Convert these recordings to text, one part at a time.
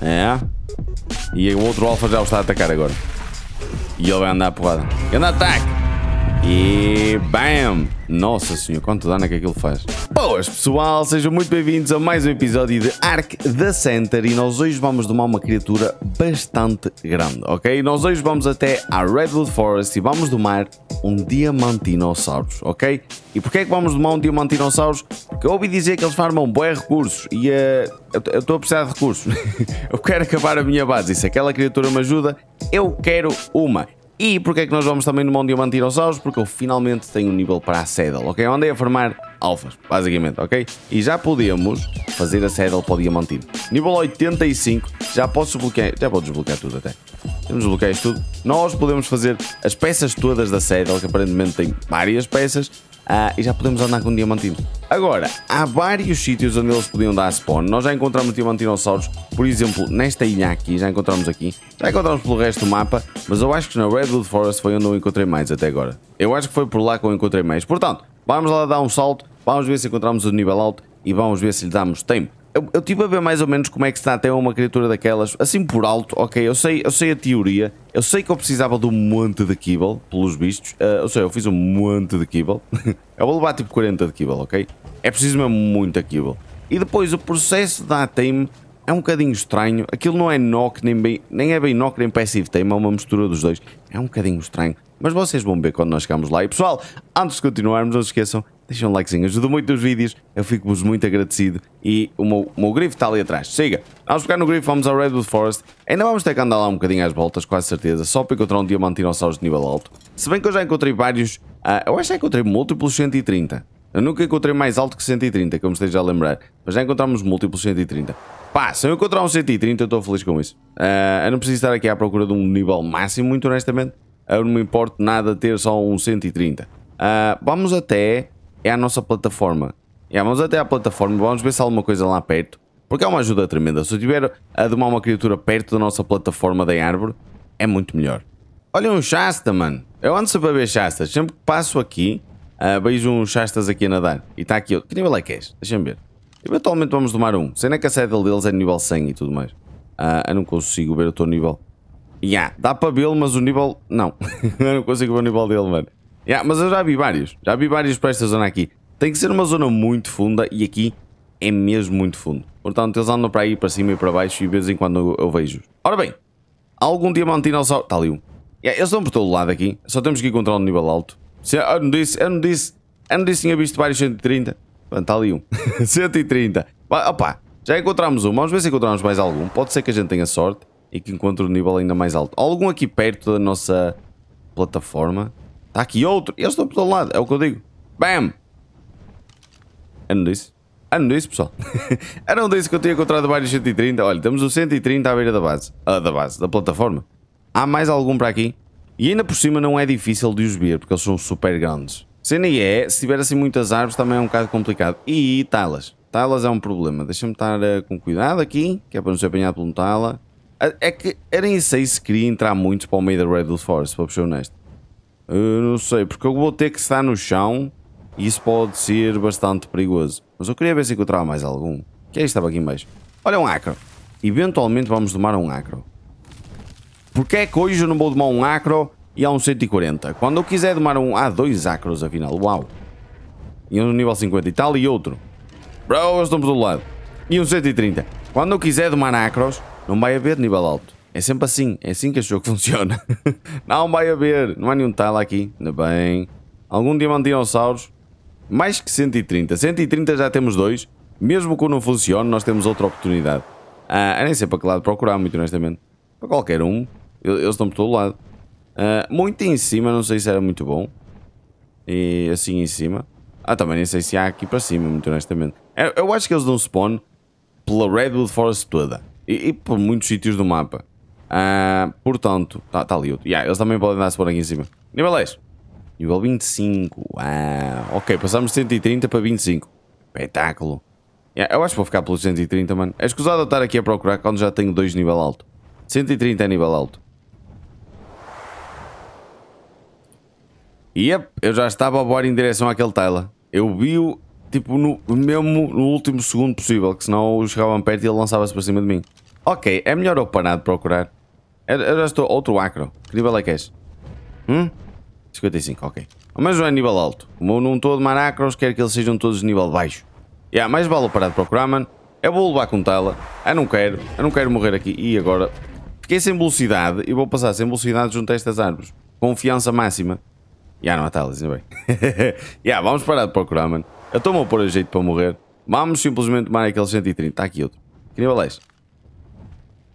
É. E o outro alfa já o está a atacar agora. E ele vai andar a porrada. Anda ataque! E BAM! Nossa senhora, quanto dano é que aquilo faz? Boas pessoal, sejam muito bem-vindos a mais um episódio de Ark the Center e nós hoje vamos domar uma criatura bastante grande, ok? Nós hoje vamos até a Redwood Forest e vamos domar um Diamantinossauros, ok? E porquê é que vamos domar um Diamantinossauros? Porque eu ouvi dizer que eles farmam bons recursos e uh, eu estou a precisar de recursos. eu quero acabar a minha base e se aquela criatura me ajuda, eu quero uma. E porque é que nós vamos também no Mão Diamante Dinossauros? Porque eu finalmente tenho um nível para a Saddle, ok? Onde andei a formar alfas, basicamente, ok? E já podemos fazer a Saddle para o Diamantino. Nível 85, já posso desbloquear, já vou desbloquear tudo até. Temos desbloquear isto tudo. Nós podemos fazer as peças todas da Saddle, que aparentemente tem várias peças, ah, e já podemos andar com diamantino. Agora, há vários sítios onde eles podiam dar spawn. Nós já encontramos diamantinossauros, por exemplo, nesta ilha aqui, já encontramos aqui. Já encontramos pelo resto do mapa, mas eu acho que na Redwood Forest foi onde eu encontrei mais até agora. Eu acho que foi por lá que eu encontrei mais. Portanto, vamos lá dar um salto, vamos ver se encontramos o nível alto e vamos ver se lhe damos tempo eu, eu tive a ver mais ou menos como é que se até uma criatura daquelas, assim por alto, ok, eu sei, eu sei a teoria, eu sei que eu precisava de um monte de kibble, pelos bichos uh, eh, eu sei, eu fiz um monte de kibble, eu vou levar tipo 40 de kibble, ok? É preciso mesmo muito kibble. E depois o processo da tame é um bocadinho estranho, aquilo não é knock, nem, bem, nem é bem knock nem passive tame, é uma mistura dos dois, é um bocadinho estranho, mas vocês vão ver quando nós chegarmos lá. E pessoal, antes de continuarmos, não se esqueçam, Deixem um likezinho, ajuda muito nos vídeos, eu fico-vos muito agradecido. E o meu, o meu grifo está ali atrás. Siga, vamos ficar no grifo vamos ao Redwood Forest. Ainda vamos ter que andar lá um bocadinho às voltas, quase certeza, só para encontrar um Diamantinossauros de nível alto. Se bem que eu já encontrei vários, uh, eu acho que encontrei múltiplos 130. Eu nunca encontrei mais alto que 130, como esteja a lembrar. Mas já encontramos múltiplos 130. Pá, se eu encontrar um 130, eu estou feliz com isso. Uh, eu não preciso estar aqui à procura de um nível máximo, muito honestamente. Eu não me importo nada ter só um 130. Uh, ah, vamos até é a nossa plataforma. Yeah, vamos até à plataforma, vamos ver se há alguma coisa lá perto. Porque é uma ajuda tremenda. Se eu tiver a domar uma criatura perto da nossa plataforma da árvore, é muito melhor. Olha um Shasta, mano. Eu ando sempre a ver Shastas. Sempre que passo aqui, uh, vejo um Shastas aqui a nadar. E está aqui outro. Que nível é que és? Deixa-me ver. Eventualmente vamos domar um. Sendo que a sede deles é nível 100 e tudo mais. Uh, eu não consigo ver o teu nível. Ya, yeah, dá para vê-lo, mas o nível... Não. eu não consigo ver o nível dele, mano. Yeah, mas eu já vi vários. Já vi vários para esta zona aqui. Tem que ser uma zona muito funda e aqui é mesmo muito fundo. Portanto, eles andam para aí, para cima e para baixo e de vez em quando eu, eu vejo. Ora bem, algum diamantino só... Está ali um. Yeah, eles estão por todo lado aqui. Só temos que encontrar um nível alto. Se eu, eu não disse, eu não disse, eu não disse tinha visto vários 130. está ali um. 130. Opa, já encontramos um. Vamos ver se encontramos mais algum. Pode ser que a gente tenha sorte e que encontre um nível ainda mais alto. Algum aqui perto da nossa plataforma? Está aqui outro. Eles estão por todo lado. É o que eu digo. Bam! é não disse. é não disse, pessoal. eu não disse que eu tinha encontrado vários 130. Olha, temos o 130 à beira da base. Ah, da base, da plataforma. Há mais algum para aqui? E ainda por cima não é difícil de os ver, porque eles são super grandes. Se nem é, se tiver assim muitas árvores também é um bocado complicado. E talas. Talas é um problema. Deixa-me estar uh, com cuidado aqui, que é para não ser apanhado por um tala. É, é que era nem sei se queria entrar muito para o meio da Redwood Forest, para ser honesto. Eu eh, não sei, porque eu vou ter que estar no chão e isso pode ser bastante perigoso. Mas eu queria ver se encontrava mais algum. que é isto estava aqui embaixo? Olha um acro. Eventualmente vamos tomar um acro. Porque é que hoje eu não vou tomar um acro e há um 140? Quando eu quiser tomar um... Há dois acros afinal, uau. E um nível 50 e tal e outro. Bro, estamos do lado. E um 130. Quando eu quiser tomar acros, não vai haver nível alto. É sempre assim, é assim que este jogo funciona. não vai haver, não há nenhum tal aqui, ainda bem. Algum diamante dinossauros? Mais que 130, 130 já temos dois. Mesmo que não funcione, nós temos outra oportunidade. Ah, nem sei para que lado procurar, muito honestamente. Para qualquer um, eles estão por todo lado. Ah, muito em cima, não sei se era muito bom. E assim em cima. Ah, também nem sei se há aqui para cima, muito honestamente. Eu acho que eles dão spawn pela Redwood Forest toda. E, e por muitos sítios do mapa. Uh, portanto, está tá ali outro. Yeah, eles também podem dar por aqui em cima. Nível 10. Nível 25. ah Ok, passamos de 130 para 25. Espetáculo. Yeah, eu acho que vou ficar pelos 130, mano. É escusado eu estar aqui a procurar quando já tenho dois nível alto. 130 é nível alto. Yep, eu já estava a voar em direção àquele Tyler. Eu vi-o, tipo, no, mesmo no último segundo possível, que senão eu chegava perto e ele lançava-se para cima de mim. Ok, é melhor eu parar de procurar. Era estou outro acro. Que nível é que és? Hum? 55, ok. Oh, mas não é nível alto. Como eu não estou de manacros, quero que eles sejam todos de nível baixo. E yeah, mais vale parar de procurar, mano. Eu vou levar com tela. Eu não quero. Eu não quero morrer aqui. E agora? Fiquei sem velocidade e vou passar sem velocidade junto a estas árvores. Confiança máxima. Já yeah, não há e bem. yeah, vamos parar de procurar, mano. Eu estou-me a pôr a jeito para morrer. Vamos simplesmente tomar aquele 130. Está aqui outro. Que nível és?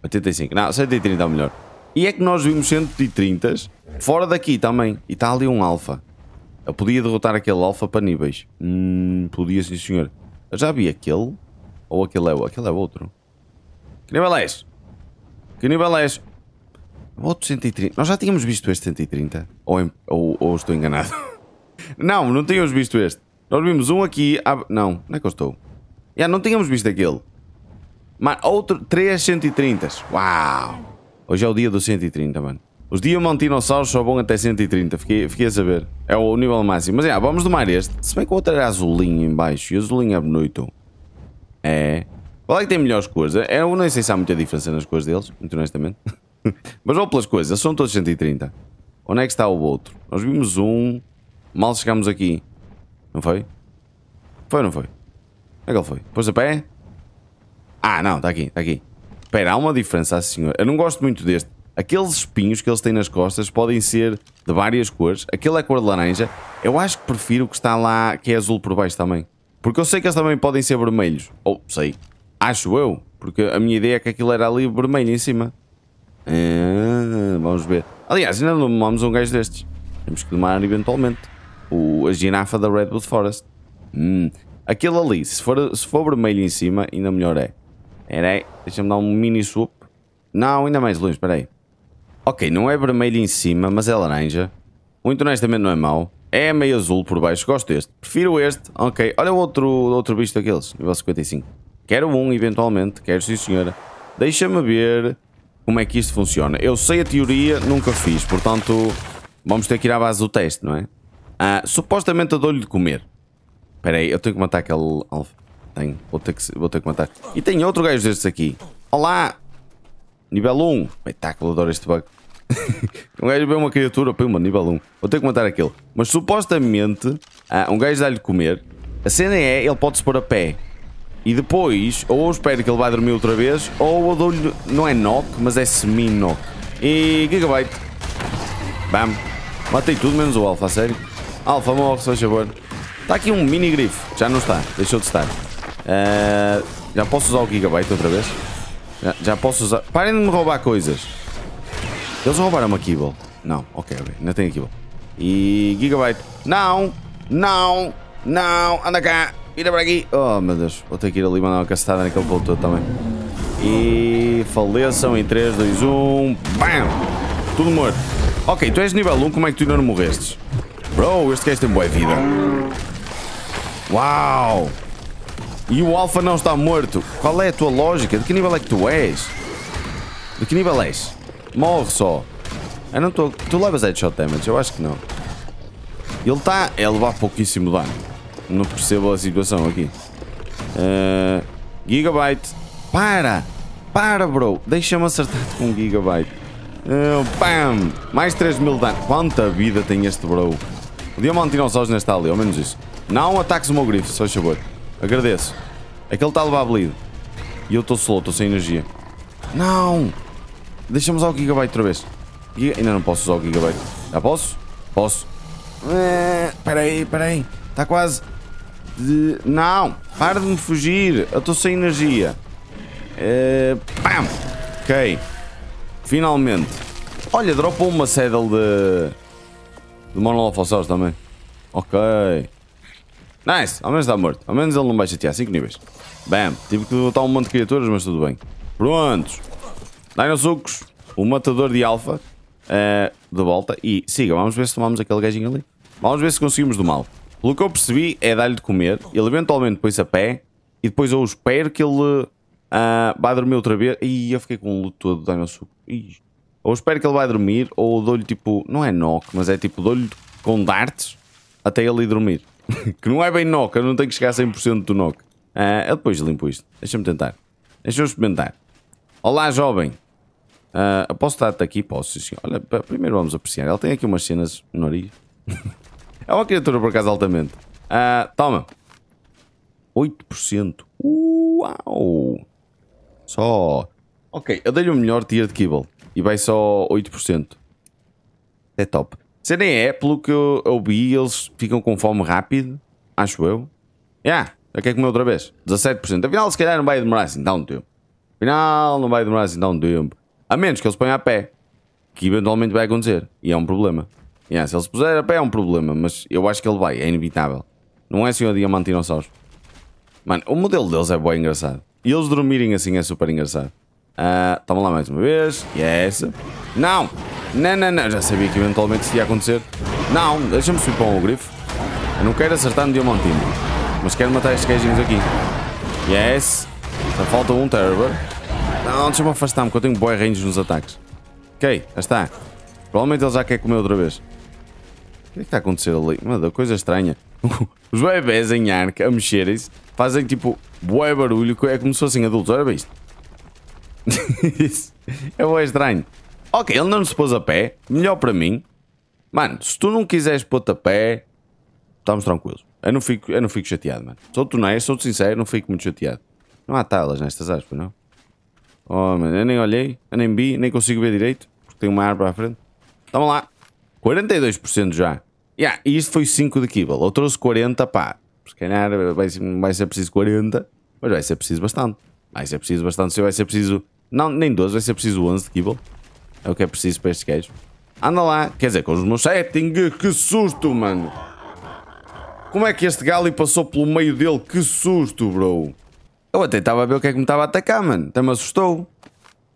85. Não, 130 é o melhor. E é que nós vimos 130 fora daqui também. E está ali um alfa. Eu podia derrotar aquele alfa para níveis. Hum, podia sim senhor. Eu já vi aquele. Ou aquele é, aquele é outro. Que nível é esse? Que nível é esse? Outro 130. Nós já tínhamos visto este 130. Ou, em, ou, ou estou enganado. não, não tínhamos visto este. Nós vimos um aqui. não, não é que eu estou. Já, não tínhamos visto aquele. Mas outro 130. Uau! Hoje é o dia dos 130, mano. Os diamantinossauros só vão até 130, fiquei, fiquei a saber. É o nível máximo. Mas é, vamos domar este. Se bem que o outro era azulinho em baixo. E azulinho é bonito. É. Qual é que tem melhores cores? É, eu nem sei se há muita diferença nas cores deles, muito honestamente. Mas vou pelas coisas, são todos 130. Onde é que está o outro? Nós vimos um... Mal chegámos aqui. Não foi? Foi ou não foi? Onde é que ele foi? Pôs a pé? Ah, não, está aqui, está aqui. Espera, há uma diferença, assim, senhor. Eu não gosto muito deste. Aqueles espinhos que eles têm nas costas podem ser de várias cores. Aquele é cor de laranja. Eu acho que prefiro o que está lá, que é azul por baixo também. Porque eu sei que eles também podem ser vermelhos. Ou, oh, sei. Acho eu. Porque a minha ideia é que aquilo era ali vermelho em cima. Ah, vamos ver. Aliás, ainda não domamos um gajo destes. Temos que domar eventualmente. O, a girafa da Redwood Forest. Hum. Aquele ali, se for, se for vermelho em cima, ainda melhor é. Espera aí, deixa-me dar um mini swoop. Não, ainda mais longe, espera aí. Ok, não é vermelho em cima, mas é laranja. Muito honestamente não é mau. É meio azul por baixo, gosto deste. Prefiro este, ok. Olha o outro, outro bicho daqueles, nível 55. Quero um, eventualmente, quero sim senhora. Deixa-me ver como é que isto funciona. Eu sei a teoria, nunca fiz, portanto vamos ter que ir à base do teste, não é? Ah, supostamente eu dou-lhe de comer. Espera aí, eu tenho que matar aquele alfa. Tenho. Vou ter, que, vou ter que matar. E tem outro gajo destes aqui. Olá! Nível 1. Espetáculo, adoro este bug. um gajo vê uma criatura, puma, nível 1. Vou ter que matar aquele. Mas supostamente, ah, um gajo dá-lhe comer. A cena é, ele pode-se pôr a pé. E depois, ou eu espero que ele vá dormir outra vez, ou eu dou-lhe, não é knock, mas é semi-knock. E gigabyte. Bam. Matei tudo menos o alfa, sério. Alfa, morre, se faz favor. Está aqui um mini grifo. Já não está. Deixou de estar. Uh, já posso usar o Gigabyte outra vez? Já, já posso usar... Parem de me roubar coisas. Eles roubaram uma Kibble. Não, ok, ok. Não tenho Keyboard. E Gigabyte. Não! Não! Não! Anda cá! Vira para aqui! Oh, meu Deus. Vou ter que ir ali mandar uma cacetada naquele ponto todo também. E faleçam em 3, 2, 1... BAM! Tudo morto. Ok, tu és nível 1, como é que tu ainda não morrestes? Bro, este gajo tem boa vida. Uau! E o Alpha não está morto. Qual é a tua lógica? De que nível é que tu és? De que nível és? Morre só. Eu não estou... Tu levas headshot damage? Eu acho que não. Ele está é a levar pouquíssimo dano. Não percebo a situação aqui. Uh, gigabyte. Para! Para, bro! Deixa-me acertar-te com um gigabyte. Uh, eh, bam! Mais 3 mil dano. Quanta vida tem este bro? O Diamante Dinossauros está ali, ao menos isso. Não ataques o meu grifo, só favor. Agradeço. É que ele está a levar bleed. E eu estou slow, estou sem energia. Não! Deixamos ao Gigabyte outra vez. Giga... Ainda não posso usar o Gigabyte. Já posso? Posso. Espera eh, aí, espera aí. Está quase. De... Não! Para de me fugir. Eu estou sem energia. Uh... Pam! Ok. Finalmente. Olha, dropou uma saddle de... De Monolophosaurus também. Ok. Nice, ao menos está morto. Ao menos ele não vai chatear. 5 níveis. Bam. Tive que derrotar um monte de criaturas, mas tudo bem. Prontos. Dinosucos. O matador de alfa. Uh, de volta. E siga, vamos ver se tomamos aquele gajinho ali. Vamos ver se conseguimos do mal. Pelo que eu percebi, é dar-lhe de comer. Ele eventualmente põe-se a pé. E depois eu espero que ele uh, ah, vai dormir outra vez. Ih, eu fiquei com o luto todo do Dinosuco. Ou espero que ele vá dormir. Ou dou-lhe tipo. Não é knock, mas é tipo. Dou-lhe com darts. Até ele ir dormir. que não é bem knock, eu não tenho que chegar a 100% do knock. Uh, ah, eu depois limpo isto. Deixa-me tentar. Deixa-me experimentar. Olá, jovem. Uh, posso estar-te aqui? Posso, sim. Olha, primeiro vamos apreciar. Ele tem aqui umas cenas no nariz. é uma criatura, por acaso, altamente. Uh, toma. 8%. Uau! Só. Ok, eu dei-lhe o melhor tier de Kibble. E vai só 8%. É top. Se nem é, pelo que eu ouvi, eles ficam com fome rápido, acho eu. Já, yeah, já quer comer outra vez. 17%. Afinal, se calhar não vai demorar assim tão tempo. Afinal, não vai demorar assim tão tempo. A menos que eles ponham a pé. Que eventualmente vai acontecer. E é um problema. Yeah, se eles puserem a pé é um problema, mas eu acho que ele vai, é inevitável. Não é senhor Diamantinossauros. Mano, o modelo deles é bem engraçado. E eles dormirem assim é super engraçado. Uh, toma lá mais uma vez. E é essa. Não! Não, não, não. Já sabia que eventualmente isso ia acontecer. Não, deixa-me subir para um grifo. Eu não quero acertar no diamantino. Mas quero matar estes queijinhos aqui. Yes. Só falta um terror. Não, deixa-me afastar-me, que eu tenho boy range nos ataques. Ok, já está. Provavelmente ele já quer comer outra vez. O que é que está a acontecer ali? Mano, coisa estranha. Os bebés em arca a mexerem-se fazem tipo bué barulho, é como se fossem adultos. Olha bem isto. Isso é bué estranho. Ok, ele não se pôs a pé. Melhor para mim. Mano, se tu não quiseres pôr-te a pé, estamos tranquilos. Eu não fico, eu não fico chateado, mano. É? Sou-te honesto, sou sincero, não fico muito chateado. Não há talas nestas aspas, não? Oh, mano, eu nem olhei, eu nem vi, nem consigo ver direito, porque tem uma árvore à frente. Toma lá. 42% já. Yeah, e isto foi 5 de Kibble. Eu trouxe 40, pá. Se calhar vai, vai ser preciso 40, mas vai ser preciso bastante. Vai ser preciso bastante, se vai ser preciso... Não, nem 12, vai ser preciso 11 de Kibble. É o que é preciso para estes queijo Anda lá. Quer dizer, com os meus setting. Que susto, mano. Como é que este galho passou pelo meio dele? Que susto, bro. Eu até estava a ver o que é que me estava a atacar, mano. Até me assustou.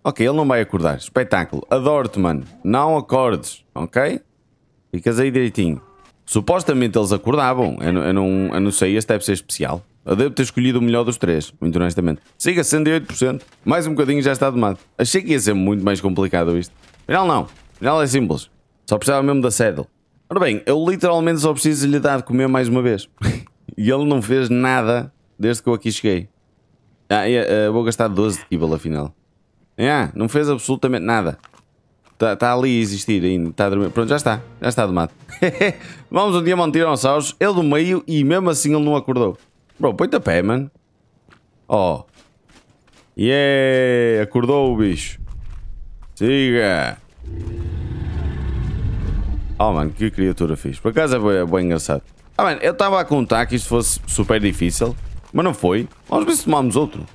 Ok, ele não vai acordar. Espetáculo. Adoro-te, mano. Não acordes, ok? Ficas aí direitinho. Supostamente eles acordavam. Eu, eu, não, eu não sei, este deve ser especial. Eu devo ter escolhido o melhor dos três, muito honestamente. Siga 68%. Mais um bocadinho já está domado. Achei que ia ser muito mais complicado isto. Afinal não. Afinal é simples. Só precisava mesmo da cédula. Ora bem, eu literalmente só preciso lhe dar de comer mais uma vez. e ele não fez nada desde que eu aqui cheguei. Ah, eh, eu vou gastar 12 de kibble afinal. Ah, não fez absolutamente nada. Está tá ali a existir ainda. Tá dormir. Pronto, já está. Já está domado. Vamos um dia manter aos Ele do meio e mesmo assim ele não acordou. Bro, põe-te a pé, mano. Ó. Oh. Yeah, acordou o bicho. Siga. Oh, mano, que criatura fiz. Por acaso é bem, bem engraçado. Ah, mano, eu estava a contar que isto fosse super difícil, mas não foi. Vamos ver se tomamos outro.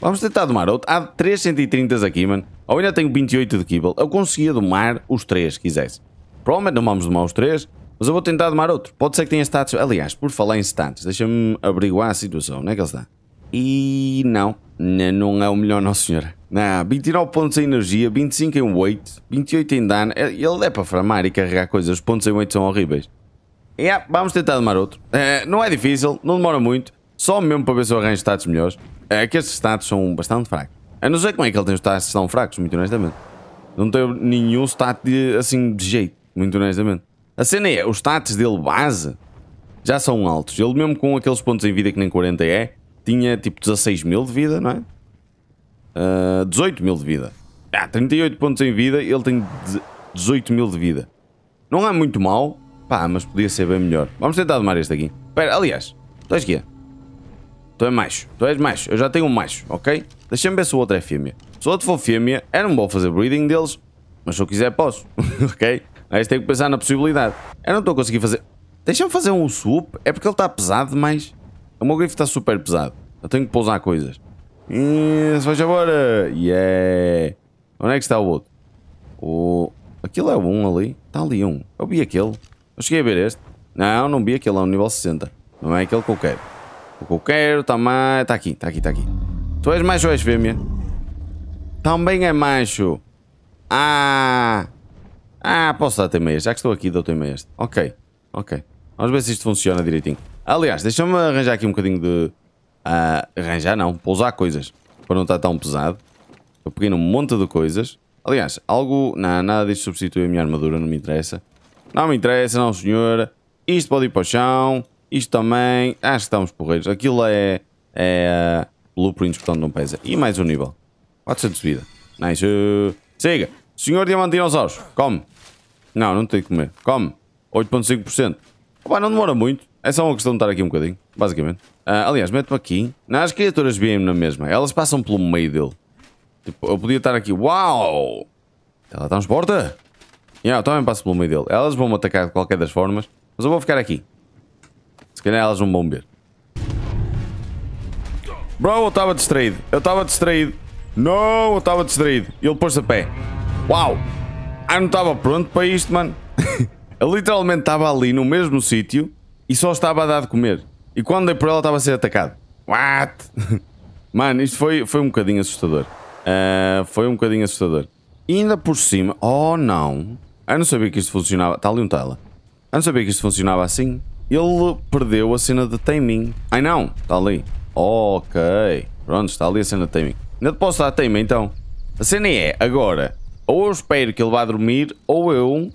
Vamos tentar domar outro. Há 330 aqui, mano. Ou ainda tenho 28 de kibble. Eu conseguia domar os 3, quisesse. Provavelmente não vamos domar os 3, mas eu vou tentar domar outro. Pode ser que tenha status. Aliás, por falar em status, deixa-me averiguar a situação. Onde é que ele está? E não, não é o melhor, nosso senhora. Não, 29 pontos em energia, 25 em weight, 28 em dano. É, ele é para framar e carregar coisas. Os pontos em weight são horríveis. Yeah, vamos tentar domar outro. É, não é difícil, não demora muito. Só mesmo para ver se eu arranjo status melhores. É que estes status são bastante fracos. A não ser como é que ele tem os status tão fracos, muito honestamente. Não tenho nenhum status de, assim de jeito, muito honestamente. A cena é, os stats dele base já são altos. Ele mesmo com aqueles pontos em vida que nem 40 é, tinha tipo 16 mil de vida, não é? Uh, ah, 18 mil de vida. Ah, 38 pontos em vida, ele tem 18 mil de vida. Não é muito mal, pá, mas podia ser bem melhor. Vamos tentar domar este aqui. Espera, aliás, tu és guia. Tu és macho, tu és macho, eu já tenho um macho, ok? Deixa-me ver se o outro é fêmea. Se o outro for fêmea, Era um bom fazer breeding deles, mas se eu quiser posso, ok? Aí tem que pensar na possibilidade. Eu não estou a conseguir fazer... Deixa-me fazer um swoop. É porque ele está pesado demais. O meu grifo está super pesado. Eu tenho que pousar coisas. Isso, faz agora. Yeah. Onde é que está o outro? O... Aquilo é o um ali. Está ali um. Eu vi aquele. Eu cheguei a ver este. Não, não vi aquele. É um nível 60. Não é aquele que eu quero. O que eu quero está mais Está aqui, está aqui, está aqui. Tu és macho ou és fêmea? Também é macho. Ah... Ah, posso dar t meias. Já que estou aqui, dou t meias. Ok, ok. Vamos ver se isto funciona direitinho. Aliás, deixa-me arranjar aqui um bocadinho de... Uh, arranjar não, pousar coisas. Para não estar tão pesado. Eu peguei um monte de coisas. Aliás, algo... Não, nada disto substitui a minha armadura, não me interessa. Não me interessa, não senhor. Isto pode ir para o chão. Isto também. Acho que estamos porreiros. Aquilo é... É... Ah, blueprints, portanto não pesa. E mais um nível. 400 de vida. Nice. Siga. Senhor Diamante Dinossauros, come. Não, não tenho que comer. Come. 8.5%. Opa, não demora muito. É só uma questão de estar aqui um bocadinho, basicamente. Uh, aliás, mete me aqui. Não, as criaturas vêm-me na mesma. Elas passam pelo meio dele. Tipo, eu podia estar aqui. Uau! Ela transporta? Yeah, eu também passo pelo meio dele. Elas vão-me atacar de qualquer das formas. Mas eu vou ficar aqui. Se calhar elas não vão ver. Bro, eu estava distraído. Eu estava distraído. Não, eu estava distraído. E ele pôs-se a pé. Uau! Ah, não estava pronto para isto, mano. Eu literalmente estava ali no mesmo sítio e só estava a dar de comer. E quando dei por ela estava a ser atacado. What? Mano, isto foi, foi um bocadinho assustador. Uh, foi um bocadinho assustador. E ainda por cima... Oh, não. Eu não sabia que isto funcionava. Está ali um tela. Eu não sabia que isto funcionava assim. Ele perdeu a cena de timing. Ai, não. Está ali. Ok. Pronto, está ali a cena de timing. Ainda te posso dar timing, então. A cena é, agora, ou eu espero que ele vá dormir, ou eu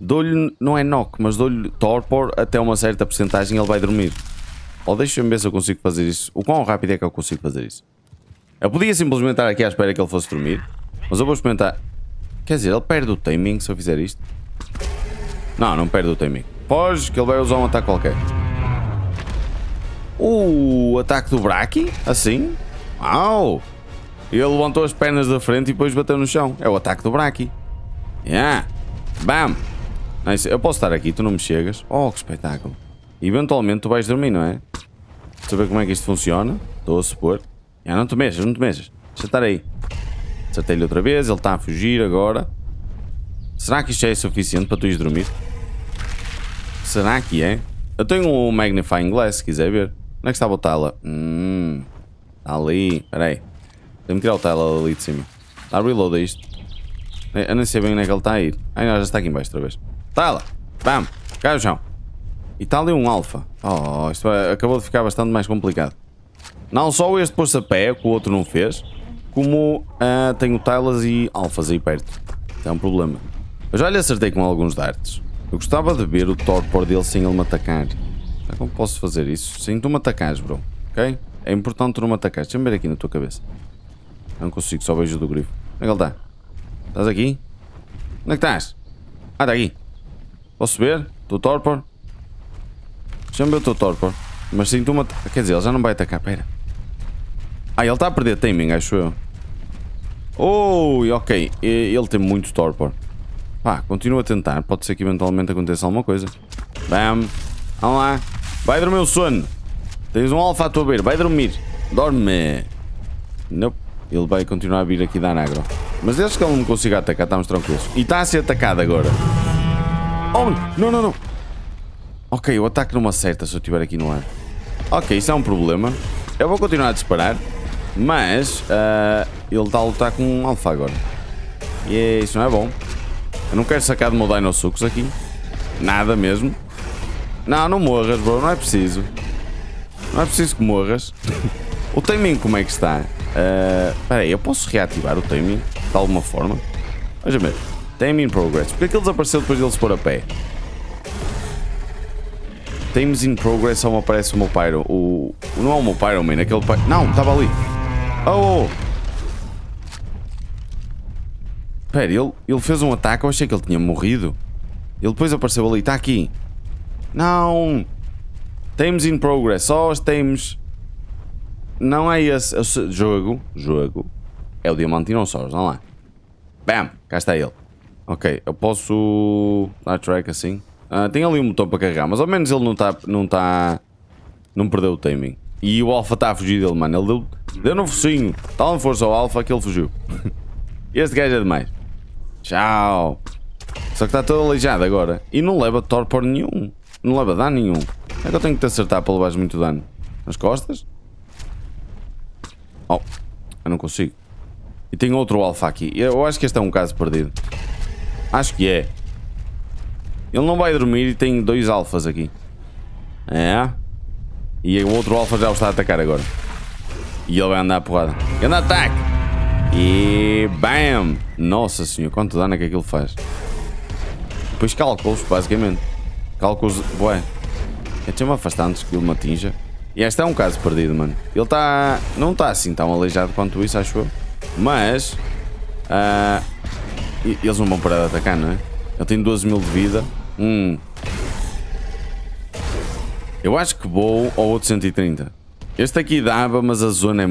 dou-lhe, não é knock, mas dou-lhe torpor até uma certa porcentagem ele vai dormir. Ou deixa-me ver se eu consigo fazer isso. O quão rápido é que eu consigo fazer isso? Eu podia simplesmente estar aqui à espera que ele fosse dormir, mas eu vou experimentar. Quer dizer, ele perde o timing se eu fizer isto. Não, não perde o timing. Pois, que ele vai usar um ataque qualquer. O uh, ataque do Braki? Assim? Uau! Ele levantou as pernas da frente e depois bateu no chão. É o ataque do Braki. Yeah. Bam! Eu posso estar aqui, tu não me chegas. Oh, que espetáculo. Eventualmente tu vais dormir, não é? Saber como é que isto funciona. Estou a supor. Ah, não te mexas, não te mexas. Deixa estar aí. Acertei-lhe outra vez, ele está a fugir agora. Será que isto é suficiente para tu ires dormir? Será que é? Eu tenho um magnifying glass, se quiser ver. Onde é que está a botá-la? Hum, ali, espera aí. Tem-me tirar o tile ali de cima. Dá reload a isto. Eu nem sei bem onde é que ele está a ir. Ai não, já está aqui embaixo outra vez. Tala! Bam! Cai o chão. E está ali um alfa. Oh, isto é, acabou de ficar bastante mais complicado. Não só este pôs-se a pé, que o outro não fez, como uh, ah, tenho tilas e alfas aí perto. é um problema. Eu já lhe acertei com alguns darts. Eu gostava de ver o torpor dele sem ele me atacar. Como é posso fazer isso? Sem tu me atacares, bro. Ok? É importante tu não me atacares. Deixa-me ver aqui na tua cabeça. Não consigo, só vejo do grifo. Onde é que ele está? Estás aqui? Onde é que estás? Ah, está aqui. Posso ver? Estou torpor? Deixa-me ver o teu torpor. Mas sinto uma... Quer dizer, ele já não vai atacar, pera. Ah, ele está a perder timing, acho eu. Oh, ok. Ele tem muito torpor. Pá, continua a tentar. Pode ser que eventualmente aconteça alguma coisa. Bam. Vamos lá. Vai dormir o sono. Tens um alfa a tua beira. Vai dormir. Dorme. Nope. Ele vai continuar a vir aqui da Anagro. Mas acho que ele não consiga atacar, estamos tranquilos. E está a ser atacado agora. Oh, não, não, não. Ok, o ataque não acerta se eu estiver aqui no ar. Ok, isso é um problema. Eu vou continuar a disparar. Mas uh, ele está a lutar com um alfa agora. E é, isso não é bom. Eu não quero sacar de meu Dinosucos aqui. Nada mesmo. Não, não morras, bro. Não é preciso. Não é preciso que morras. o timing como é que está? Eh, espera uh, aí, eu posso reativar o timing de alguma forma? Veja bem, Taming progress. Porque é que ele desapareceu depois de ele se pôr a pé? Times in progress só me aparece o meu Pyro. O, não é o meu Pyro, man. É aquele Pyro. Não, estava ali. Oh, oh, oh! Espera, ele, ele fez um ataque. Eu achei que ele tinha morrido. Ele depois apareceu ali. Está aqui. Não! Times in progress. Só os times. Não é esse. É jogo, jogo. É o Diamante Dinossauros, não é? Bam! Cá está ele. Ok, eu posso dar track assim. Uh, tem ali um botão para carregar, mas ao menos ele não está... Não, tá, não perdeu o timing. E o Alpha está a fugir dele, mano. Ele deu, deu no focinho. Tal força ao Alpha que ele fugiu. este gajo é demais. Tchau. Só que está todo aleijado agora. E não leva torpor nenhum. Não leva dano nenhum. É que eu tenho que te acertar para levar muito dano. Nas costas? Oh, eu não consigo. E tem outro alfa aqui. Eu acho que este é um caso perdido. Acho que é. Ele não vai dormir e tem dois alfas aqui. É. E o outro alfa já o está a atacar agora. E ele vai andar a porrada. Grande ataque! E... BAM! Nossa senhora, quanto dano é que aquilo faz? Depois cálculos, basicamente. Cálculos... Ué. Eu tinha-me afastando antes que ele me atinja. E este é um caso perdido, mano. Ele está... Não está assim tão aleijado quanto isso, acho eu. Mas... Uh, eles não vão parar de atacar, não é? Eu tenho 12 mil de vida. Hum. Eu acho que vou ao outro 130. Este aqui dava, mas a zona é...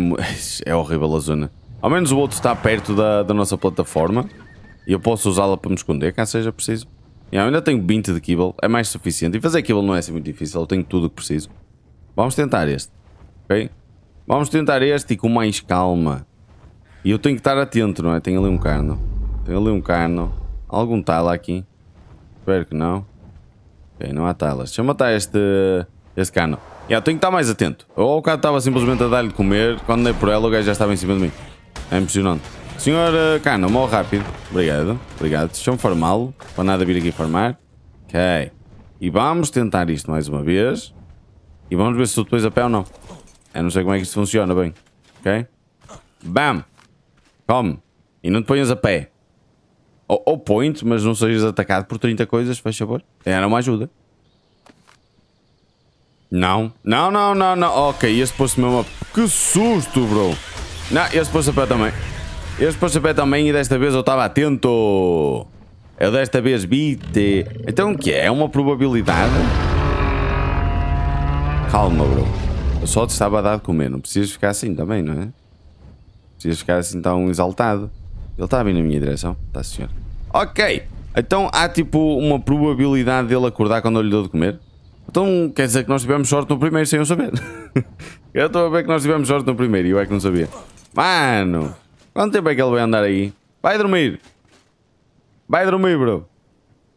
É horrível a zona. Ao menos o outro está perto da, da nossa plataforma. E eu posso usá-la para me esconder, caso seja preciso. Eu ainda tenho 20 de kibble. É mais suficiente. E fazer kibble não é assim muito difícil. Eu tenho tudo o que preciso. Vamos tentar este, ok? Vamos tentar este e com mais calma. E eu tenho que estar atento, não é? Tenho ali um carno. tenho ali um carno. Algum tala aqui. Espero que não. Ok, não há talas. Deixa eu matar este, este carno. Yeah, tenho que estar mais atento. Ou o cara estava simplesmente a dar-lhe de comer. Quando dei por ela, o gajo já estava em cima de mim. É impressionante. Senhor carno, eh, Cano, morre rápido. Obrigado, obrigado. Deixa-me farmá-lo. Para nada vir aqui farmar. Ok. E vamos tentar isto mais uma vez. E vamos ver se tu a pé ou não. Eu não sei como é que isso funciona bem. Ok? Bam! Come! E não te ponhas a pé. Ou, ou mas não sejas atacado por 30 coisas, faz favor. É, era uma ajuda. Não. Não, não, não, não. Ok, este pôs-se mesmo a... Que susto, bro! Não, esse pôs-se a pé também. Este pôs-se a pé também e desta vez eu estava atento. Eu desta vez vi-te. Então o que é? É uma probabilidade? Calma, bro. Eu só te estava a dar de comer, não precisas ficar assim também, não é? Precisas ficar assim tão exaltado. Ele está a vir na minha direção? Está, senhor. Ok! Então há tipo uma probabilidade dele acordar quando eu lhe dou de comer? Então quer dizer que nós tivemos sorte no primeiro sem eu saber. eu estou a ver que nós tivemos sorte no primeiro e eu é que não sabia. Mano! Quanto tempo é que ele vai andar aí? Vai dormir! Vai dormir, bro!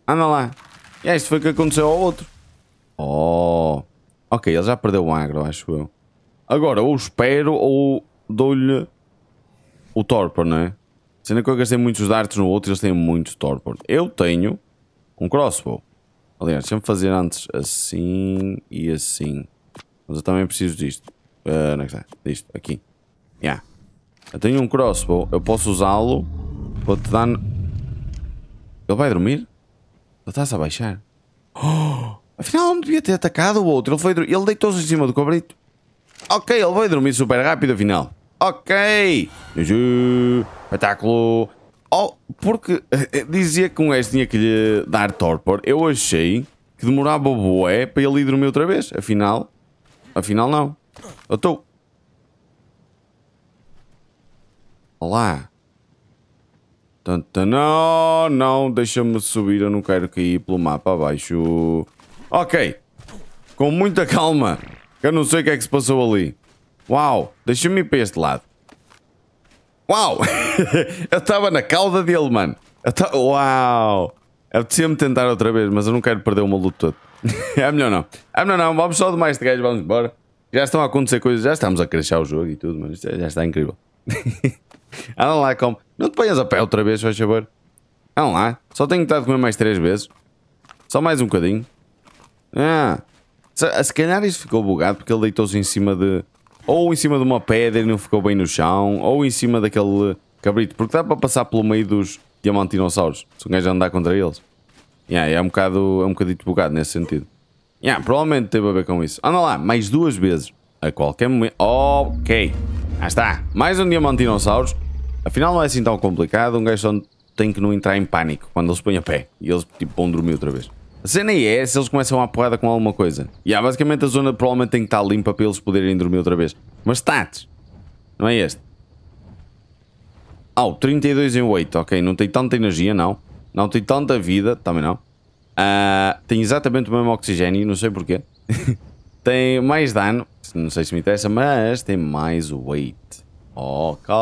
Anda lá! E é isto foi o que aconteceu ao outro. Oh! Ok, ele já perdeu o agro, acho eu. Agora, ou espero ou dou-lhe o torpor, não é? Sendo que eu gastei muitos darts no outro, eles têm muito torpor. Eu tenho um crossbow. Aliás, deixa-me fazer antes assim e assim. Mas eu também preciso disto. Uh, onde é que está? Disto, aqui. Yeah. Eu tenho um crossbow, eu posso usá-lo para te dar... Ele vai dormir? Ele está-se a baixar. Oh! Afinal, não devia ter atacado o outro. Ele, foi, ele deitou-se em cima do cobrito Ok, ele veio dormir super rápido, afinal. Ok. Espetáculo. Oh, porque eh, dizia que um gajo tinha que lhe dar torpor. Eu achei que demorava boé para ele ir dormir outra vez. Afinal, afinal não. Eu estou. Olá. não, não, deixa-me subir, eu não quero cair pelo mapa abaixo. Ok. Com muita calma. Que eu não sei o que é que se passou ali. Uau. Deixa-me ir para este lado. Uau. eu estava na cauda dele, mano. Eu ta... Uau. Apetecia-me tentar outra vez, mas eu não quero perder uma luta toda. é melhor não. É melhor não. Vamos só demais de gajo. Vamos embora. Já estão a acontecer coisas. Já estamos a crescer o jogo e tudo, mas é, já está incrível. Anda lá, como. Não te ponhas a pé outra vez, faz favor. Vamos lá. Só tenho que estar a comer mais três vezes. Só mais um bocadinho. Ah. Se calhar isso ficou bugado porque ele deitou-se em cima de... Ou em cima de uma pedra e não ficou bem no chão. Ou em cima daquele cabrito. Porque dá para passar pelo meio dos diamantinossauros. Se um gajo andar contra eles. Yeah, é um bocado, é um bocadito bugado nesse sentido. Yeah, provavelmente teve a ver com isso. Anda lá, mais duas vezes. A qualquer momento... Ok. Ah está. Mais um diamantinossauros. Afinal não é assim tão complicado. Um gajo só tem que não entrar em pânico quando eles põem a pé. E eles tipo, vão dormir outra vez. A cena é se eles começam a porrada com alguma coisa. E há basicamente a zona provavelmente tem que estar limpa para eles poderem dormir outra vez. Mas status. Não é este. Oh, 32 em 8. Ok, não tem tanta energia, não. Não tem tanta vida, também não. Uh, tem exatamente o mesmo oxigênio, não sei porquê. tem mais dano, não sei se me interessa, mas tem mais weight. Ok.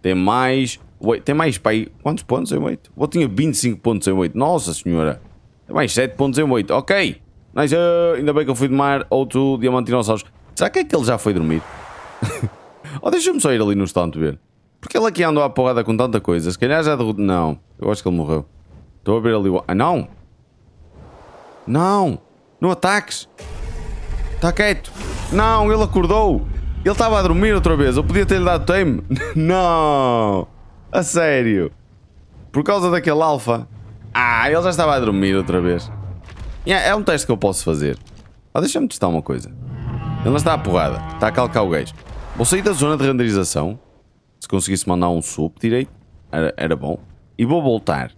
Tem mais... tem mais, pai, quantos pontos em weight? Eu tinha 25 pontos em weight. Nossa senhora. É mais 7.18, ok. Nice, uh, ainda bem que eu fui de mar outro diamante dinossauros. Será que é que ele já foi dormir? oh, deixa-me só ir ali no estante ver. Porque ele aqui andou à porrada com tanta coisa. Se calhar já derrotou... Não, eu acho que ele morreu. Estou a ver ali o... Ah, não! Não! Não ataques! Está quieto! Não, ele acordou! Ele estava a dormir outra vez. Eu podia ter-lhe dado time. não! A sério! Por causa daquele alfa. Ah, ele já estava a dormir outra vez. É um teste que eu posso fazer. Ah, deixa-me testar uma coisa. Ele não está a porrada. Está a calcar o gajo. Vou sair da zona de renderização. Se conseguisse mandar um sub direito, era, era bom. E vou voltar.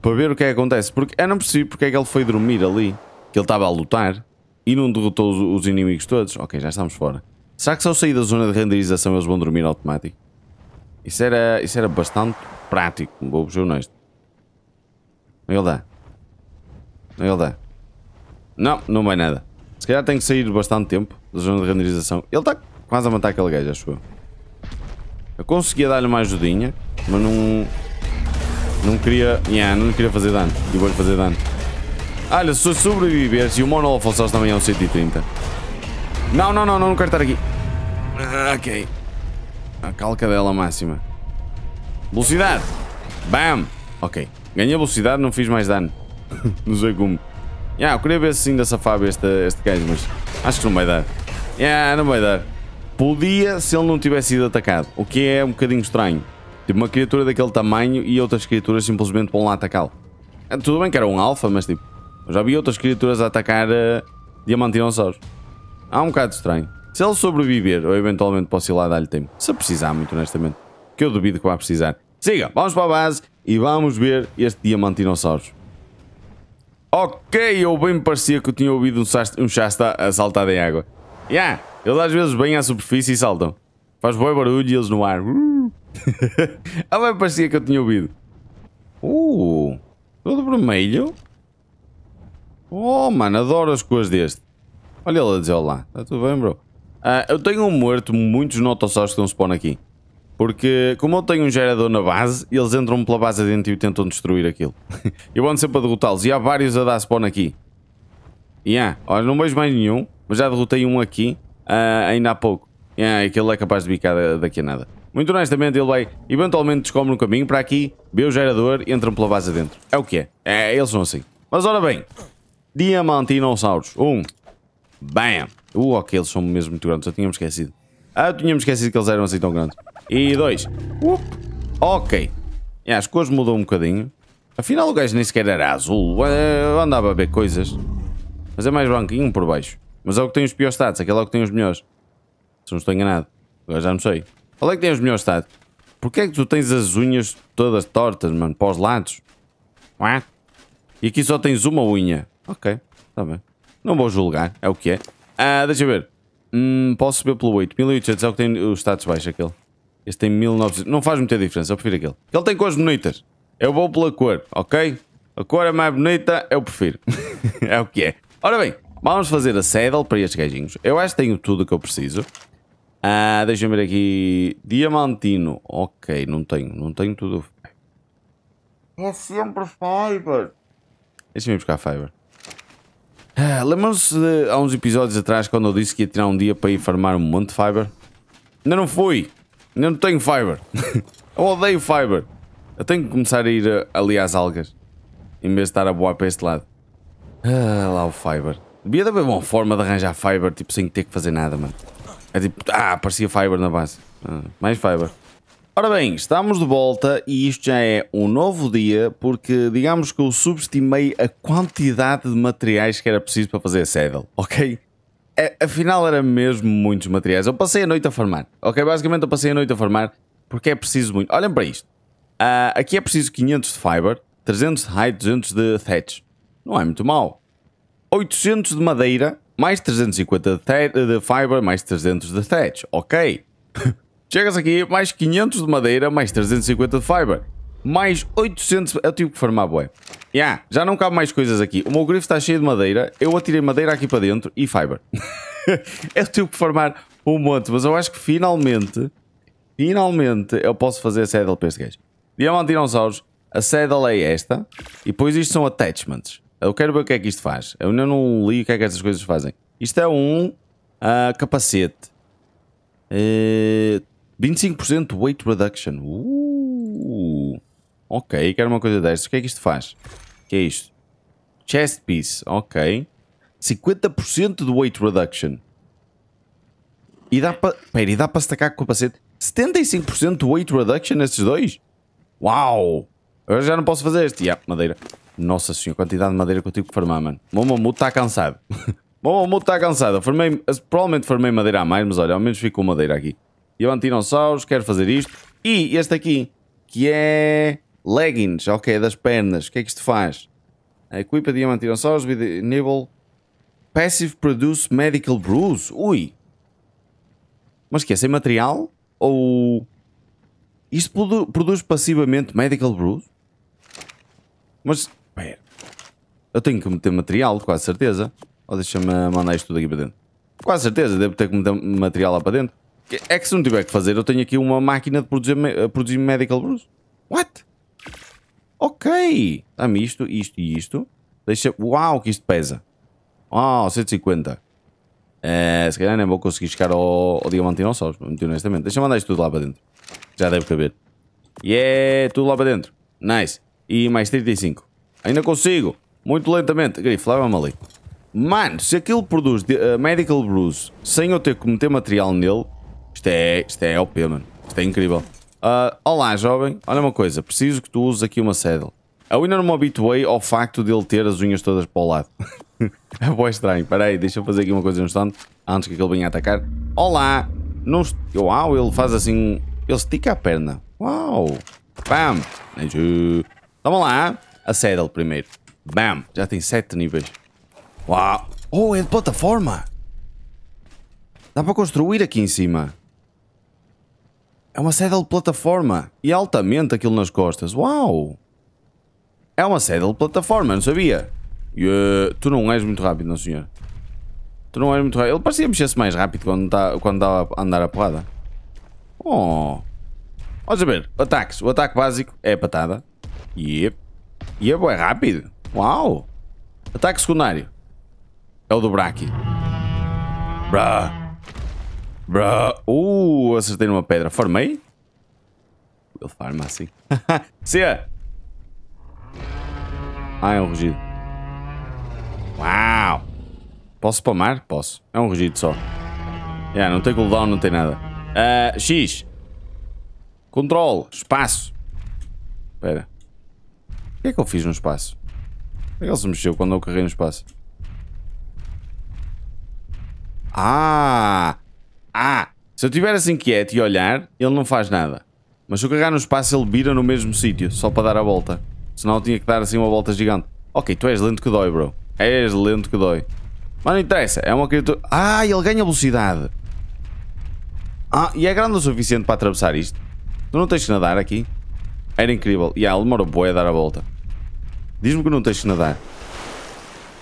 Para ver o que é que acontece. Porque eu não percebi porque é que ele foi dormir ali. Que ele estava a lutar. E não derrotou os, os inimigos todos. Ok, já estamos fora. Será que se eu sair da zona de renderização eles vão dormir automático? Isso era, isso era bastante prático, vou-vos honesto. Ele dá. Ele dá. Não, não vai nada. Se calhar tem que sair bastante tempo da zona de renderização. Ele está quase a matar aquele gajo, acho eu. Eu conseguia dar-lhe uma ajudinha, mas não... Não queria... Yeah, não queria fazer dano. E vou-lhe fazer dano. Olha, se sobreviveres e o Monolfo só também é um 130. Não, não, não, não, não quero estar aqui. Ah, ok. A calcadela máxima. Velocidade. Bam. Ok. Ganhei velocidade, não fiz mais dano. não sei como. Yeah, eu queria ver se ainda safava este, este gajo, mas acho que não vai dar. Yeah, não vai dar. Podia se ele não tivesse sido atacado, o que é um bocadinho estranho. Tipo, uma criatura daquele tamanho e outras criaturas simplesmente vão lá atacá-lo. Eh, tudo bem que era um alfa, mas tipo, já vi outras criaturas a atacar uh, eh, diamantinossauros. Há um bocado estranho. Se ele sobreviver, eu eventualmente posso ir lá dar-lhe tempo. Se precisar, muito honestamente. Que eu duvido que vá precisar. Siga, vamos para a base e vamos ver este diamantinossauros. Ok, eu bem parecia que eu tinha ouvido um chasta a saltar em água. Ya, yeah, eles às vezes vêm à superfície e saltam. Faz bom barulho e eles no ar. Uh. ah, bem parecia que eu tinha ouvido. Uh, todo vermelho. Oh, mano, adoro as coisas deste. Olha ele a dizer olá. Está tudo bem, bro? Uh, eu tenho um morto, muitos notossauros que estão spawn aqui. Porque como eu tenho um gerador na base, eles entram pela base adentro e tentam destruir aquilo. eu ando sempre a derrotá-los e há vários a dar spawn aqui. E yeah, olha, não vejo mais nenhum, mas já derrotei um aqui uh, ainda há pouco. E yeah, aquele é capaz de bicar daqui a nada. Muito honestamente, ele vai, eventualmente descobre um caminho para aqui, vê o gerador e entra pela base adentro. É o que é. É, eles são assim. Mas ora bem, diamantinossauros. Um. Bam. Uh, ok, eles são mesmo muito grandes, eu tinha-me esquecido. Ah, eu tinha-me esquecido que eles eram assim tão grandes e dois. ok. E é, as cores mudou um bocadinho. Afinal o gajo nem sequer era azul. Eu eh, andava a ver coisas. Mas é mais branquinho por baixo. Mas é o que tem os piores status. Aquele é o que tem os melhores. Se não estou enganado. Agora já não sei. Qual é que tem os melhores stats? Porquê é que tu tens as unhas todas tortas, mano? Para os lados? Ué? E aqui só tens uma unha. Ok. Está bem. Não vou julgar. É o que é. Ah, deixa eu ver. Hum, posso ver pelo 8. 1800 é o que tem os status baixos aquele. Este tem 1900. Não faz muita diferença, eu prefiro aquele. Ele tem cores bonitas. Eu vou pela cor, ok? A cor é mais bonita, eu prefiro. é o que é. Ora bem, vamos fazer a saddle para estes gajinhos. Eu acho que tenho tudo o que eu preciso. Ah, deixa-me ver aqui. Diamantino. Ok, não tenho. Não tenho tudo. É sempre fiber. Deixa-me ir buscar fiber. Ah, Lembram-se há uns episódios atrás quando eu disse que ia tirar um dia para ir farmar um monte de fiber? Ainda não fui. Ainda não tenho fiber. Eu odeio fiber. Eu tenho que começar a ir ali às algas. Em vez de estar a boar para este lado. Ah, lá o fiber. Devia haver uma forma de arranjar fiber, tipo, sem ter que fazer nada, mano. É tipo, ah, aparecia fiber na base. Ah, mais fiber. Ora bem, estamos de volta e isto já é um novo dia, porque digamos que eu subestimei a quantidade de materiais que era preciso para fazer a saddle, ok? é, afinal era mesmo muitos materiais. Eu passei a noite a farmar, ok? Basicamente eu passei a noite a farmar porque é preciso muito. Olhem para isto. Uh, aqui é preciso 500 de fiber, 300 de height, 200 de thatch. Não é muito mal. 800 de madeira, mais 350 de, de fiber, mais 300 de thatch. Ok. Chegas aqui, mais 500 de madeira, mais 350 de fiber mais 800... Eu tive que farmar, bué. Yeah, já não cabe mais coisas aqui. O meu grifo está cheio de madeira. Eu atirei madeira aqui para dentro e fiber. eu é tive tipo que farmar um monte. Mas eu acho que finalmente... Finalmente eu posso fazer a saddle para este gajo. Diamante dinossauros. A saddle é esta. E depois isto são attachments. Eu quero ver o que é que isto faz. Eu ainda não li o que é que estas coisas fazem. Isto é um uh, capacete. Uh, eh, 25% weight reduction. Uh. Ok, quero uma coisa destas. O que é que isto faz? O que é isto? Chest piece, ok. 50% do weight reduction. E dá para... Pera, e dá para destacar com o capacete? 75% weight reduction nestes dois? Uau! Eu já não posso fazer este. Yeah, madeira. Nossa senhora, quantidade de madeira que eu tive que farmar, mano. O meu está cansado. o meu está cansado. Formei, provavelmente farmei madeira a mais, mas olha, ao menos ficou madeira aqui. E eu, antinossauros, quero fazer isto. E este aqui, que é... Leggings, ok, das pernas. O que é que isto faz? Equipa diamantinossauros with enable passive produce medical bruise. Ui! Mas que é sem material? Ou... Isto produ produz passivamente medical bruise? Mas, Pera. Eu tenho que meter material, quase certeza. Ou deixa-me mandar isto tudo aqui para dentro. Quase certeza, devo ter que meter material lá para dentro. É que se não tiver que fazer, eu tenho aqui uma máquina de produzir, produzir medical bruise. What? Ok, dá-me tá isto, isto e isto. Deixa. Uau, que isto pesa. Uau, 150. Uh, eh, se calhar nem vou conseguir chegar ao, ao diamante dinossauros, muito honestamente. Deixa me mandar isto tudo lá para dentro. Já deve caber. Yeah, tudo lá para dentro. Nice. E mais 35. Ainda consigo. Muito lentamente. Grifo, leva-me ali. Mano, se aquilo produz uh, Medical Bruise sem eu ter que meter material nele, isto é, isto é OP, mano. Isto é incrível. Uh, Olá, jovem. Olha uma coisa. Preciso que tu uses aqui uma cédula. Eu ainda não me habituei ao facto de ele ter as unhas todas para o lado. é bom estranho. Espera aí, deixa eu fazer aqui uma coisa no instante. Antes que ele venha atacar. Olá. Não... Uau, ele faz assim... Ele estica a perna. Uau. Bam. Toma lá. A cédula primeiro. Bam. Já tem sete níveis. Uau. Oh, é de plataforma. Dá para construir aqui em cima. É uma saddle plataforma. E altamente aquilo nas costas. Uau! É uma saddle plataforma, não sabia? Yeah. Eh, tu não és muito rápido, não senhor? Tu não és muito rápido. Ele parecia mexer-se mais rápido quando, tá, quando dava a andar a porrada. Oh! Vamos ver. ataques. O ataque básico é a patada. Yep. Yep, é rápido. Uau! Ataque secundário. É o do Braki. Bruh. Bro. Uh, acertei numa pedra. Farmei? Ele farma assim. Cia! Ah, é um rugido. Uau! Posso spamar? Posso. É um rugido só. Yeah, não tem cooldown, não tem nada. Uh, X. Control. Espaço. Espera. O que é que eu fiz no espaço? O que ele se mexeu quando eu carreguei no espaço? Ah! Ah, se eu estiver assim quieto e olhar, ele não faz nada. Mas se eu cagar no espaço, ele vira no mesmo sítio, só para dar a volta. Senão eu tinha que dar assim uma volta gigante. Ok, tu és lento que dói, bro. És lento que dói. Mas não interessa, é uma criatura... Ah, ele ganha velocidade. Ah, e é grande o suficiente para atravessar isto? Tu não tens que nadar aqui? Era incrível. E yeah, ele demora boa a dar a volta. Diz-me que não tens que nadar.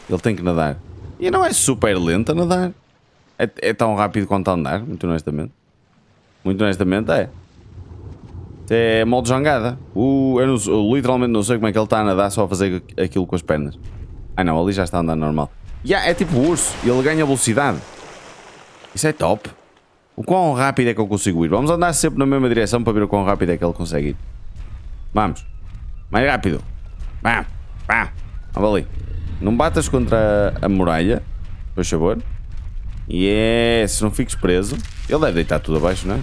Ele tem que nadar. E não é super lento a nadar? É, é tão rápido quanto andar, muito honestamente. Muito honestamente é. É modo jangada. eu, não, eu, literalmente não sei como é que ele está a nadar só a fazer aquilo com as pernas. Ah não, ali já está a andar normal. Yeah, é tipo urso, ele ganha velocidade. Isso é top. O quão rápido é que eu consigo ir? Vamos andar sempre na mesma direção para ver o quão rápido é que ele consegue ir. Vamos. Mais rápido. Vá, vá. Vamos ali. Não batas contra a muralha, por favor. Yes, não fiques preso. Ele deve deitar tudo abaixo, não é?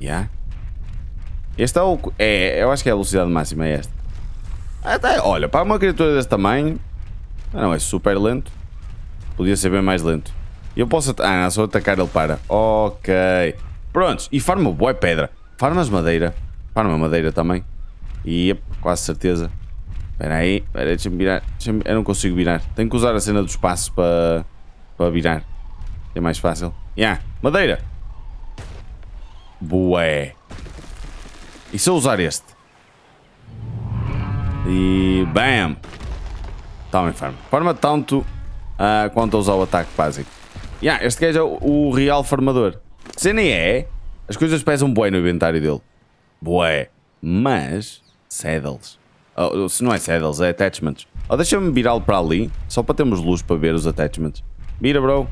Yeah. Este é o... É, eu acho que é a velocidade máxima, é esta. Até, olha, para uma criatura desse tamanho... Não, é super lento. Podia ser bem mais lento. Eu posso... Ah, não, se eu atacar ele para. Ok. Prontos, e farma boa pedra. Farmas madeira. Farma madeira também. E yep, quase certeza. Espera aí, espera, deixa-me virar. Deixa eu não consigo virar. Tenho que usar a cena do espaço para, para virar é mais fácil. Yeah. Madeira. Bué. E se eu usar este? E... Bam! Toma, farm. Farma tanto uh, quanto a usar o ataque básico. Yeah, este gajo é o, o real farmador. Se nem é, as coisas pesam bué no inventário dele. Bué. Mas... Saddles. Oh, oh, se não é saddles, é attachments. Oh, Deixa-me virá-lo para ali, só para termos luz para ver os attachments. Vira, bro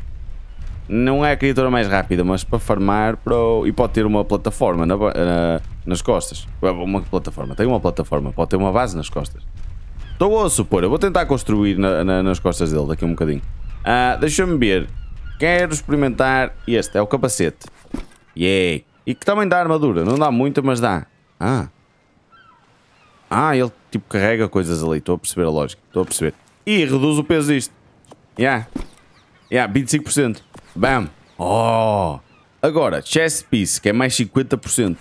não é a criatura mais rápida, mas para farmar e pode ter uma plataforma na... Na... nas costas. Uma plataforma, tem uma plataforma, pode ter uma base nas costas. Estou então, a supor, eu vou tentar construir na... nas costas dele daqui a um bocadinho. Ah, deixa-me ver. Quero experimentar este, é o capacete. Yay! E que também dá armadura, não dá muita, mas dá. Ah. Ah, ele tipo carrega coisas ali, estou a perceber a lógica, estou a perceber. E reduz o peso disto. Já. Yeah. yeah, 25%. Bam! Oh! Agora, chest piece, que é mais 50%.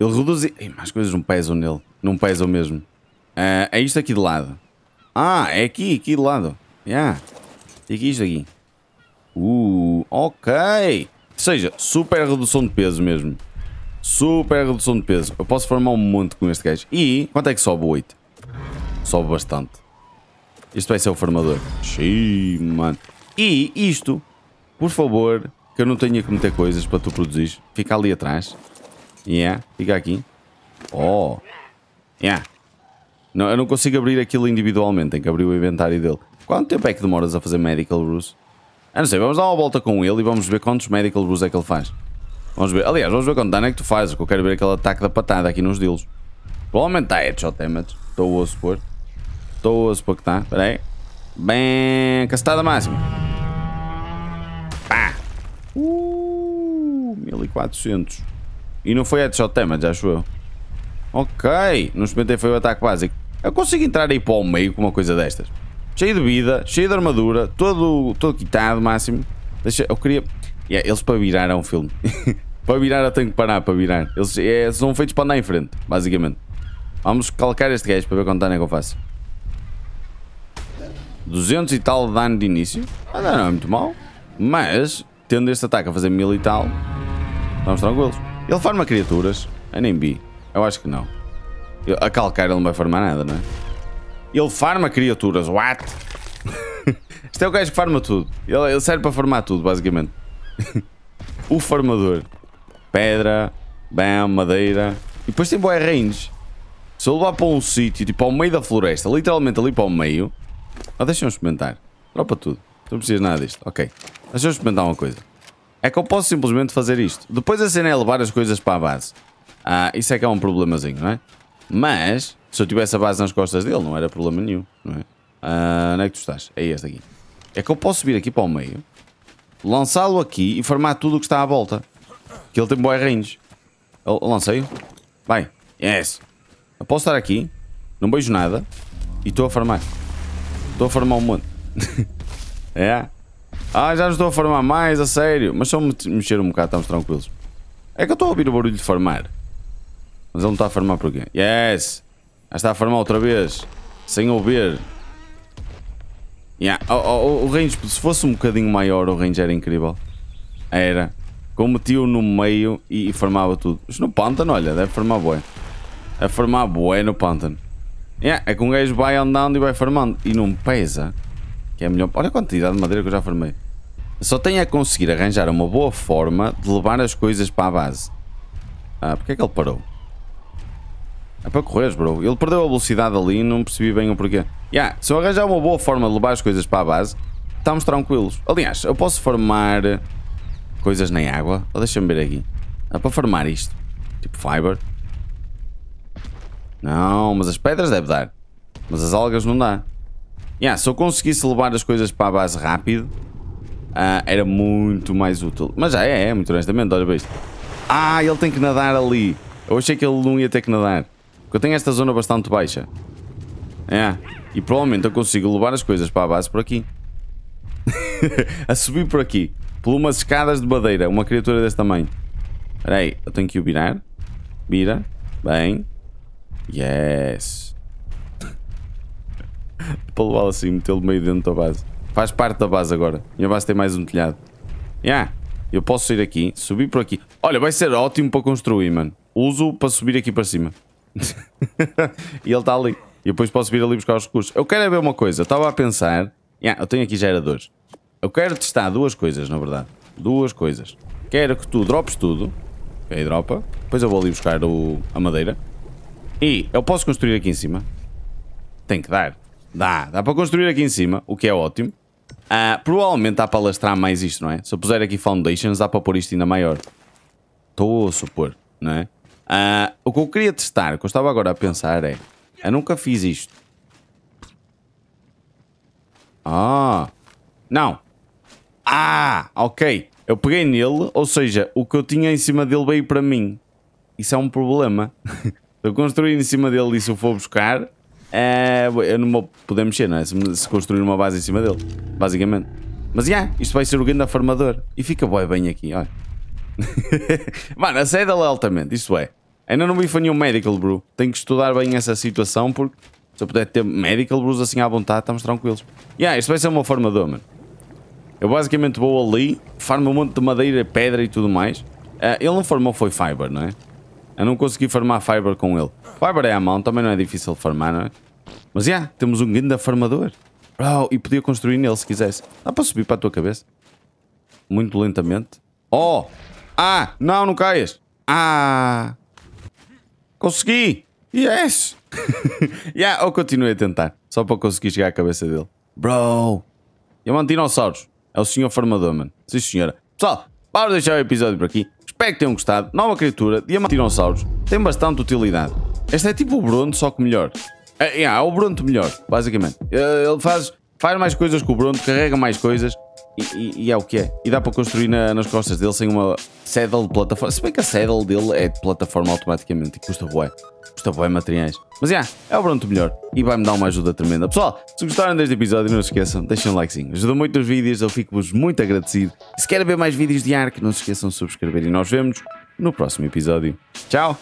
Ele reduz... Ei, mais coisas não pesam nele. Não pesam mesmo. Uh, é isto aqui de lado. Ah, é aqui, aqui de lado. Yeah. E aqui isto aqui. Uh, ok. Ou seja, super redução de peso mesmo. Super redução de peso. Eu posso formar um monte com este gajo. E quanto é que sobe 8? Sobe bastante. Isto vai ser o formador. Xiii, mano. E isto por favor, que eu não tenha que meter coisas para tu produzir. Fica ali atrás. Yeah, fica aqui. Oh. Yeah. Não, eu não consigo abrir aquilo individualmente, tenho que abrir o inventário dele. Quanto tempo é que demoras a fazer Medical rules? Ah, não sei, vamos dar uma volta com ele e vamos ver quantos Medical rules é que ele faz. Vamos ver, aliás, vamos ver quanto dano é que tu fazes, porque eu quero ver aquele ataque da patada aqui nos deals. Provavelmente está headshot damage, estou a supor. Estou a supor que está, espera aí. Bem, castada máxima. Pá! Uh, 1400. E não foi headshot damage, acho eu. Ok, não experimentei foi o ataque básico. Eu consigo entrar aí para o meio com uma coisa destas. Cheio de vida, cheio de armadura, todo, todo quitado máximo. Deixa, eu queria... Yeah, eles para virar é um filme. para virar eu tenho que parar para virar. Eles é, são feitos para andar em frente, basicamente. Vamos calcar este gajo para ver quanto dano é que eu faço. 200 e tal de dano de início. Ah, não, não é muito mal. Mas, tendo este ataque a fazer mil e tal, vamos tranquilos. Ele farma criaturas? Eu nem vi. Eu acho que não. Eu, a calcar ele não vai farmar nada, não é? Ele farma criaturas, what? este é o gajo que farma tudo. Ele, ele serve para farmar tudo, basicamente. o farmador. Pedra, bam, madeira. E depois tem boé range. Se eu levar para um sítio, tipo ao meio da floresta, literalmente ali para o meio. Ah, deixem-me experimentar. Dropa tudo não precisas nada disto. Ok. Mas deixa eu experimentar uma coisa. É que eu posso simplesmente fazer isto. Depois a cena é levar as coisas para a base. Ah, isso é que é um problemazinho, não é? Mas, se eu tivesse a base nas costas dele, não era problema nenhum, não é? Ah, onde é que tu estás? É este aqui. É que eu posso subir aqui para o meio, lançá-lo aqui e formar tudo o que está à volta. Que ele tem boi range. Eu lancei-o. Vai. Yes. É eu posso estar aqui, não beijo nada e estou a farmar. Estou a farmar um monte. É. Ah, já não estou a farmar mais, a sério. Mas só mexer um bocado, estamos tranquilos. É que eu estou a ouvir o barulho de farmar. Mas ele não está a farmar porquê? Yes! Já está a farmar outra vez. Sem ouvir. Yeah. O, oh, o, oh, oh, o range, se fosse um bocadinho maior, o range era incrível. Era. Com meti-o no meio e, e tudo. Mas no pântano, olha, deve farmar bué. A farmar bué no pântano. Yeah, é que um gajo vai andando e vai formando E não pesa. É melhor. Olha a quantidade de madeira que eu já formei. Só tenho a conseguir arranjar uma boa forma de levar as coisas para a base. Ah, porque é que ele parou? É para correr, bro. Ele perdeu a velocidade ali não percebi bem o porquê. Yeah, se eu arranjar uma boa forma de levar as coisas para a base, estamos tranquilos. Aliás, eu posso formar coisas na água. Oh, Deixa-me ver aqui. É para formar isto. Tipo fiber. Não, mas as pedras deve dar. Mas as algas não dá. Yeah, se eu conseguisse levar as coisas para a base rápido, uh, era muito mais útil. Mas já é, é, muito honestamente, olha para isto. Ah, ele tem que nadar ali. Eu achei que ele não ia ter que nadar. Porque eu tenho esta zona bastante baixa. É, e provavelmente eu consigo levar as coisas para a base por aqui. a subir por aqui. Por umas escadas de madeira, uma criatura desse tamanho. Espera aí, eu tenho que o virar. Vira. Bem. Yes. para levá-lo assim, metê-lo meio dentro da base. Faz parte da base agora. minha base tem mais um telhado. Já, yeah, eu posso ir aqui, subir por aqui. Olha, vai ser ótimo para construir, mano. Uso para subir aqui para cima. e ele está ali. E depois posso vir ali buscar os recursos. Eu quero é ver uma coisa. Estava a pensar... Yeah, eu tenho aqui geradores. Eu quero testar duas coisas, na verdade. Duas coisas. Quero que tu drops tudo. Ok, dropa. Depois eu vou ali buscar o, a madeira. E eu posso construir aqui em cima. Tem que dar. Dá, dá para construir aqui em cima, o que é ótimo. Ah, provavelmente dá para lastrar mais isto, não é? Se eu puser aqui foundations, dá para pôr isto ainda maior. Estou a supor, não é? Ah, o que eu queria testar, o que eu estava agora a pensar é... Eu nunca fiz isto. Ah, não. Ah, ok. Eu peguei nele, ou seja, o que eu tinha em cima dele veio para mim. Isso é um problema. Se eu construir em cima dele e se eu for buscar, é, eu não vou poder mexer, não é? Se, se, construir uma base em cima dele, basicamente. Mas, já, yeah, isto vai ser o grande afarmador. E fica boy bem aqui, olha. Mano, a sede é altamente, isto é. Ainda não vi foi nenhum medical, bro. Tenho que estudar bem essa situação, porque se eu puder ter medical brews assim à vontade, estamos tranquilos. Yeah, isto vai ser uma farmador, mano. Eu basicamente vou ali, farmo um monte de madeira, pedra e tudo mais. Uh, ele não formou foi fiber, não é? Eu não consegui farmar fiber com ele. Fiber é a mão, também não é difícil farmar, não é? Mas já, yeah, temos um grande afarmador. Oh, e podia construir nele se quisesse. Dá para subir para a tua cabeça? Muito lentamente. Oh! Ah! Não, não caias! Ah! Consegui! Yes! yeah, eu continuei a tentar. Só para conseguir chegar à cabeça dele. Bro! Diamante mando dinossauros. É o senhor farmador, mano. Sim, senhora. Pessoal, para deixar o episódio por aqui. Espero que tenham gostado. Nova criatura, diamante dinossauros, tem bastante utilidade. Este é tipo o Bruno, só que melhor. É, é o Bronto melhor, basicamente. É, ele faz, faz mais coisas que o Bronto, carrega mais coisas e, e, e é o que é. E dá para construir na, nas costas dele sem uma saddle de plataforma. Se bem que a saddle dele é de plataforma automaticamente e custa bué. Custa bué materiais. Mas é é o Bronto melhor e vai-me dar uma ajuda tremenda. Pessoal, se gostaram deste episódio, não se esqueçam, deixem um likezinho. Ajuda muito os vídeos, eu fico-vos muito agradecido. E se querem ver mais vídeos de arco, não se esqueçam de subscrever e nós vemos no próximo episódio. Tchau!